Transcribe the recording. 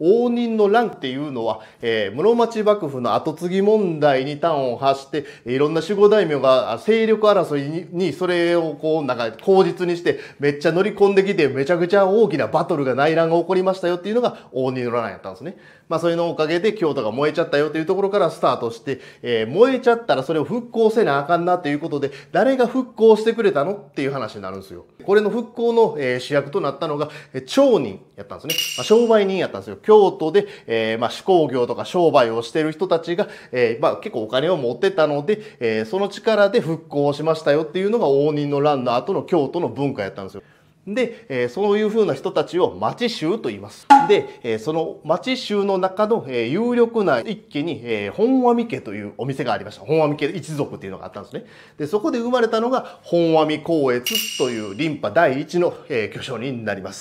応仁の乱っていうのは、えー、室町幕府の後継ぎ問題に端を発して、いろんな守護大名が勢力争いに、それをこう、なんか、口実にして、めっちゃ乗り込んできて、めちゃくちゃ大きなバトルが内乱が起こりましたよっていうのが応仁の乱やったんですね。まあ、それのおかげで京都が燃えちゃったよというところからスタートして、えー、燃えちゃったらそれを復興せなあかんなということで、誰が復興してくれたのっていう話になるんですよ。これの復興の、えー、主役となったのが、えー、町人やったんですね。まあ、商売人やったんですよ。京都で、えー、まあ、手工業とか商売をしてる人たちが、えー、まあ、結構お金を持ってたので、えー、その力で復興しましたよっていうのが応仁の乱の後の京都の文化やったんですよ。で、えー、そういう風な人たちを町衆と言います。で、えー、その町衆の中の、えー、有力な一家に、えー、本阿弥家というお店がありました。本阿弥家一族っていうのがあったんですね。で、そこで生まれたのが本阿弥光悦というンパ第一の、え巨匠になります。